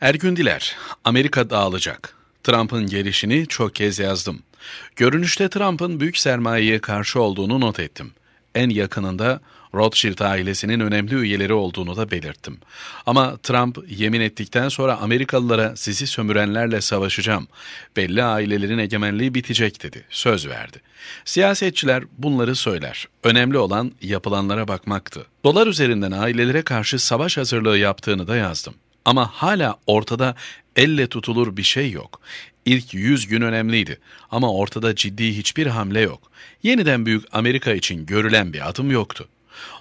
Ergün Diler, Amerika dağılacak. Trump'ın gelişini çok kez yazdım. Görünüşte Trump'ın büyük sermayeye karşı olduğunu not ettim. En yakınında Rothschild ailesinin önemli üyeleri olduğunu da belirttim. Ama Trump yemin ettikten sonra Amerikalılara sizi sömürenlerle savaşacağım, belli ailelerin egemenliği bitecek dedi, söz verdi. Siyasetçiler bunları söyler. Önemli olan yapılanlara bakmaktı. Dolar üzerinden ailelere karşı savaş hazırlığı yaptığını da yazdım. Ama hala ortada elle tutulur bir şey yok. İlk 100 gün önemliydi ama ortada ciddi hiçbir hamle yok. Yeniden büyük Amerika için görülen bir adım yoktu.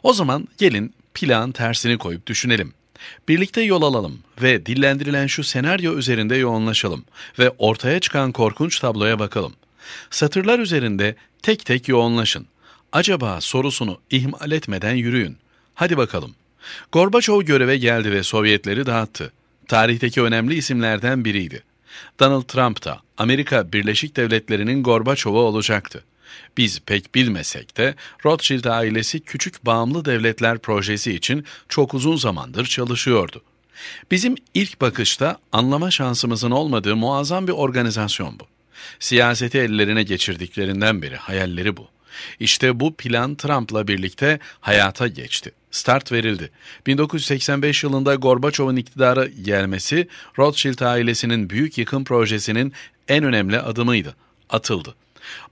O zaman gelin plan tersini koyup düşünelim. Birlikte yol alalım ve dillendirilen şu senaryo üzerinde yoğunlaşalım ve ortaya çıkan korkunç tabloya bakalım. Satırlar üzerinde tek tek yoğunlaşın. Acaba sorusunu ihmal etmeden yürüyün. Hadi bakalım. Gorbaçov göreve geldi ve Sovyetleri dağıttı. Tarihteki önemli isimlerden biriydi. Donald Trump da Amerika Birleşik Devletleri'nin Gorbaçov'u olacaktı. Biz pek bilmesek de Rothschild ailesi küçük bağımlı devletler projesi için çok uzun zamandır çalışıyordu. Bizim ilk bakışta anlama şansımızın olmadığı muazzam bir organizasyon bu. Siyaseti ellerine geçirdiklerinden beri hayalleri bu. İşte bu plan Trump'la birlikte hayata geçti start verildi. 1985 yılında Gorbaçov'un iktidara gelmesi Rothschild ailesinin büyük yıkım projesinin en önemli adımıydı. Atıldı.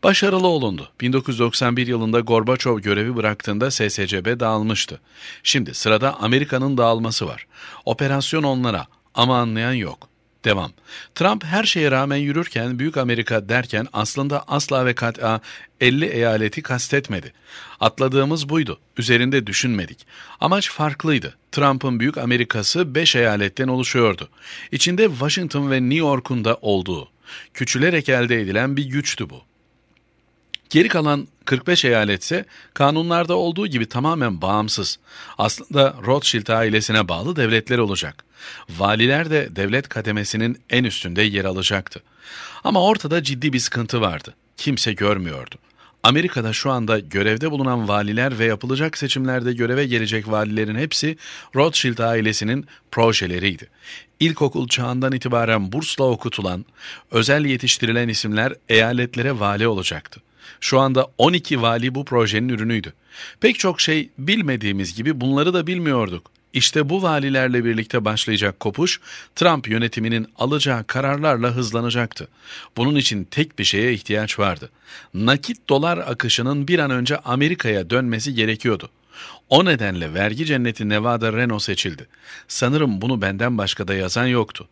Başarılı olundu. 1991 yılında Gorbaçov görevi bıraktığında SSCB dağılmıştı. Şimdi sırada Amerika'nın dağılması var. Operasyon onlara ama anlayan yok. Devam. Trump her şeye rağmen yürürken Büyük Amerika derken aslında asla ve kat'a 50 eyaleti kastetmedi. Atladığımız buydu. Üzerinde düşünmedik. Amaç farklıydı. Trump'ın Büyük Amerikası 5 eyaletten oluşuyordu. İçinde Washington ve New York'un da olduğu. Küçülerek elde edilen bir güçtü bu. Geri kalan 45 eyalet ise kanunlarda olduğu gibi tamamen bağımsız. Aslında Rothschild ailesine bağlı devletler olacak. Valiler de devlet kademesinin en üstünde yer alacaktı. Ama ortada ciddi bir sıkıntı vardı. Kimse görmüyordu. Amerika'da şu anda görevde bulunan valiler ve yapılacak seçimlerde göreve gelecek valilerin hepsi Rothschild ailesinin projeleriydi. İlkokul çağından itibaren bursla okutulan, özel yetiştirilen isimler eyaletlere vali olacaktı. Şu anda 12 vali bu projenin ürünüydü. Pek çok şey bilmediğimiz gibi bunları da bilmiyorduk. İşte bu valilerle birlikte başlayacak kopuş, Trump yönetiminin alacağı kararlarla hızlanacaktı. Bunun için tek bir şeye ihtiyaç vardı. Nakit dolar akışının bir an önce Amerika'ya dönmesi gerekiyordu. O nedenle vergi cenneti Nevada Reno seçildi. Sanırım bunu benden başka da yazan yoktu.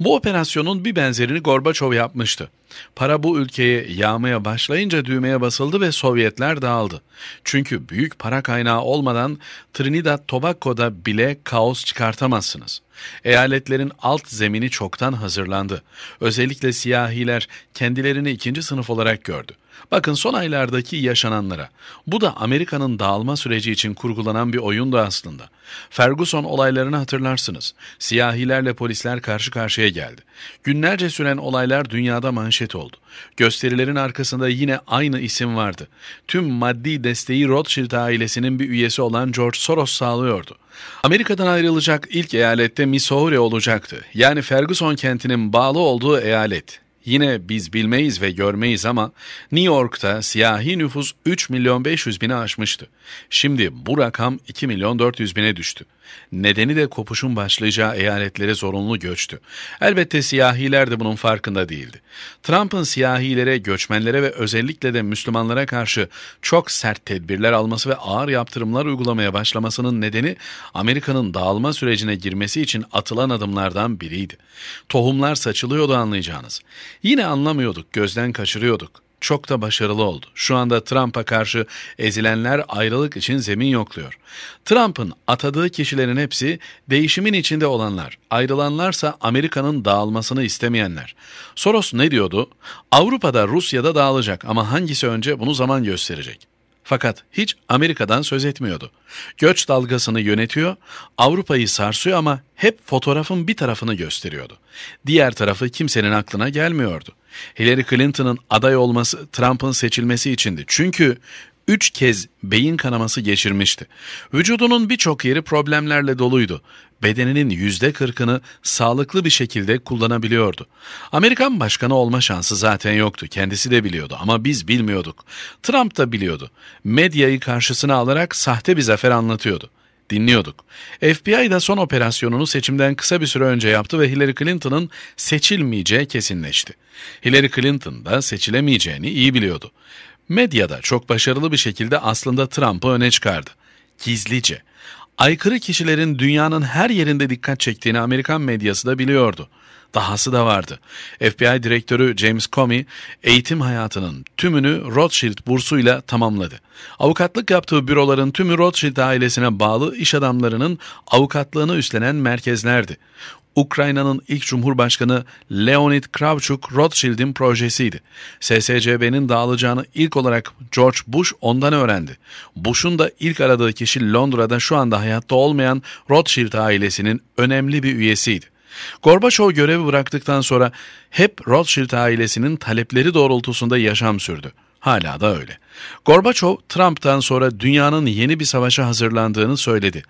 Bu operasyonun bir benzerini Gorbaçov yapmıştı. Para bu ülkeye yağmaya başlayınca düğmeye basıldı ve Sovyetler dağıldı. Çünkü büyük para kaynağı olmadan Trinidad Tobago'da bile kaos çıkartamazsınız. Eyaletlerin alt zemini çoktan hazırlandı. Özellikle siyahiler kendilerini ikinci sınıf olarak gördü. Bakın son aylardaki yaşananlara. Bu da Amerika'nın dağılma süreci için kurgulanan bir oyundu aslında. Ferguson olaylarını hatırlarsınız. Siyahilerle polisler karşı karşıya geldi. Günlerce süren olaylar dünyada manşet oldu. Gösterilerin arkasında yine aynı isim vardı. Tüm maddi desteği Rothschild ailesinin bir üyesi olan George Soros sağlıyordu. Amerika'dan ayrılacak ilk eyalette Missouri olacaktı. Yani Ferguson kentinin bağlı olduğu eyalet. Yine biz bilmeyiz ve görmeyiz ama New York'ta siyahi nüfus 3 milyon 500 bini aşmıştı. Şimdi bu rakam 2 milyon 400 bine düştü. Nedeni de kopuşun başlayacağı eyaletlere zorunlu göçtü. Elbette siyahiler de bunun farkında değildi. Trump'ın siyahilere, göçmenlere ve özellikle de Müslümanlara karşı çok sert tedbirler alması ve ağır yaptırımlar uygulamaya başlamasının nedeni Amerika'nın dağılma sürecine girmesi için atılan adımlardan biriydi. Tohumlar saçılıyordu anlayacağınız. Yine anlamıyorduk, gözden kaçırıyorduk çok da başarılı oldu. Şu anda Trump'a karşı ezilenler ayrılık için zemin yokluyor. Trump'ın atadığı kişilerin hepsi değişimin içinde olanlar. Ayrılanlarsa Amerika'nın dağılmasını istemeyenler. Soros ne diyordu? Avrupa'da Rusya'da dağılacak ama hangisi önce bunu zaman gösterecek. Fakat hiç Amerika'dan söz etmiyordu. Göç dalgasını yönetiyor, Avrupa'yı sarsıyor ama hep fotoğrafın bir tarafını gösteriyordu. Diğer tarafı kimsenin aklına gelmiyordu. Hillary Clinton'ın aday olması Trump'ın seçilmesi içindi. Çünkü 3 kez beyin kanaması geçirmişti. Vücudunun birçok yeri problemlerle doluydu. Bedeninin %40'ını sağlıklı bir şekilde kullanabiliyordu. Amerikan başkanı olma şansı zaten yoktu. Kendisi de biliyordu ama biz bilmiyorduk. Trump da biliyordu. Medyayı karşısına alarak sahte bir zafer anlatıyordu dinliyorduk. FBI da son operasyonunu seçimden kısa bir süre önce yaptı ve Hillary Clinton'ın seçilmeyeceği kesinleşti. Hillary Clinton da seçilemeyeceğini iyi biliyordu. Medyada çok başarılı bir şekilde aslında Trump'ı öne çıkardı. Gizlice. Aykırı kişilerin dünyanın her yerinde dikkat çektiğini Amerikan medyası da biliyordu. Dahası da vardı. FBI direktörü James Comey eğitim hayatının tümünü Rothschild bursuyla tamamladı. Avukatlık yaptığı büroların tümü Rothschild ailesine bağlı iş adamlarının avukatlığını üstlenen merkezlerdi. Ukrayna'nın ilk cumhurbaşkanı Leonid Kravchuk Rothschild'in projesiydi. SSCB'nin dağılacağını ilk olarak George Bush ondan öğrendi. Bush'un da ilk aradığı kişi Londra'da şu anda hayatta olmayan Rothschild ailesinin önemli bir üyesiydi. Gorbaçov görevi bıraktıktan sonra hep Rothschild ailesinin talepleri doğrultusunda yaşam sürdü. Hala da öyle. Gorbaçov, Trump'tan sonra dünyanın yeni bir savaşa hazırlandığını söyledi.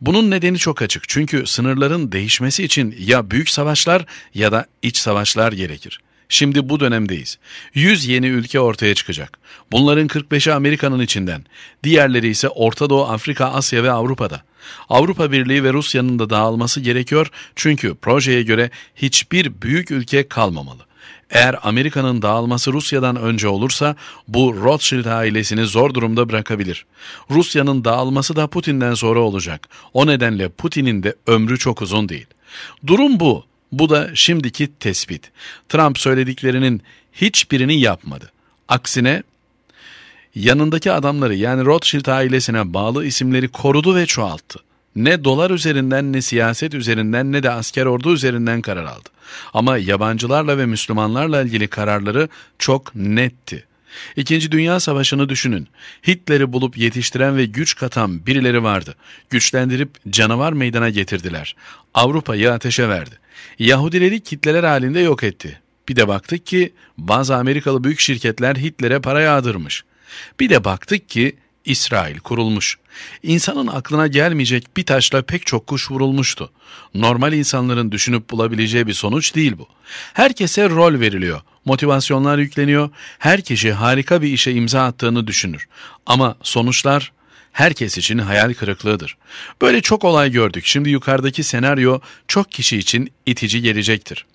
Bunun nedeni çok açık çünkü sınırların değişmesi için ya büyük savaşlar ya da iç savaşlar gerekir. Şimdi bu dönemdeyiz. 100 yeni ülke ortaya çıkacak. Bunların 45'i Amerika'nın içinden. Diğerleri ise Orta Doğu, Afrika, Asya ve Avrupa'da. Avrupa Birliği ve Rusya'nın da dağılması gerekiyor çünkü projeye göre hiçbir büyük ülke kalmamalı. Eğer Amerika'nın dağılması Rusya'dan önce olursa bu Rothschild ailesini zor durumda bırakabilir. Rusya'nın dağılması da Putin'den sonra olacak. O nedenle Putin'in de ömrü çok uzun değil. Durum bu. Bu da şimdiki tespit. Trump söylediklerinin hiçbirini yapmadı. Aksine yanındaki adamları yani Rothschild ailesine bağlı isimleri korudu ve çoğalttı. Ne dolar üzerinden ne siyaset üzerinden ne de asker ordu üzerinden karar aldı. Ama yabancılarla ve Müslümanlarla ilgili kararları çok netti. İkinci Dünya Savaşı'nı düşünün. Hitler'i bulup yetiştiren ve güç katan birileri vardı. Güçlendirip canavar meydana getirdiler. Avrupa'yı ateşe verdi. Yahudileri kitleler halinde yok etti. Bir de baktık ki bazı Amerikalı büyük şirketler Hitler'e para yağdırmış. Bir de baktık ki İsrail kurulmuş. İnsanın aklına gelmeyecek bir taşla pek çok kuş vurulmuştu. Normal insanların düşünüp bulabileceği bir sonuç değil bu. Herkese rol veriliyor, motivasyonlar yükleniyor, her kişi harika bir işe imza attığını düşünür. Ama sonuçlar herkes için hayal kırıklığıdır. Böyle çok olay gördük. Şimdi yukarıdaki senaryo çok kişi için itici gelecektir.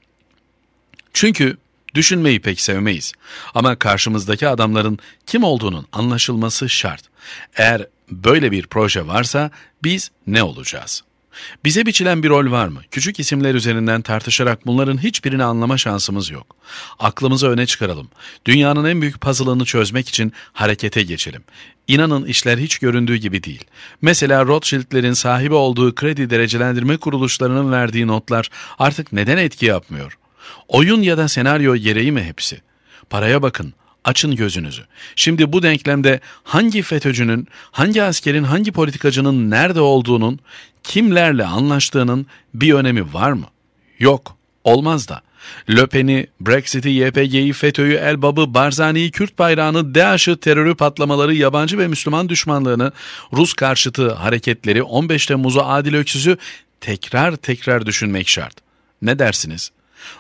Çünkü Düşünmeyi pek sevmeyiz. Ama karşımızdaki adamların kim olduğunun anlaşılması şart. Eğer böyle bir proje varsa biz ne olacağız? Bize biçilen bir rol var mı? Küçük isimler üzerinden tartışarak bunların hiçbirini anlama şansımız yok. Aklımızı öne çıkaralım. Dünyanın en büyük puzzle'ını çözmek için harekete geçelim. İnanın işler hiç göründüğü gibi değil. Mesela Rothschild'lerin sahibi olduğu kredi derecelendirme kuruluşlarının verdiği notlar artık neden etki yapmıyor? Oyun ya da senaryo gereği mi hepsi? Paraya bakın, açın gözünüzü. Şimdi bu denklemde hangi FETÖ'cünün, hangi askerin, hangi politikacının nerede olduğunun, kimlerle anlaştığının bir önemi var mı? Yok, olmaz da. Löpen'i, Brexit'i, YPG'yi, FETÖ'yü, Elbab'ı, Barzani'yi, Kürt bayrağını, DAEŞ'ı, terörü patlamaları, yabancı ve Müslüman düşmanlığını, Rus karşıtı hareketleri, 15 Temmuz'u, Adil Öksüz'ü tekrar tekrar düşünmek şart. Ne dersiniz?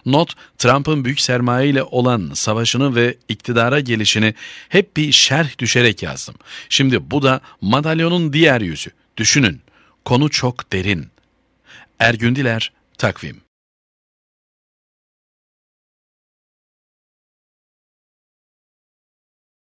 Not, Trump'ın büyük sermaye ile olan savaşını ve iktidara gelişini hep bir şerh düşerek yazdım. Şimdi bu da madalyonun diğer yüzü. Düşünün, konu çok derin. Ergündiler Takvim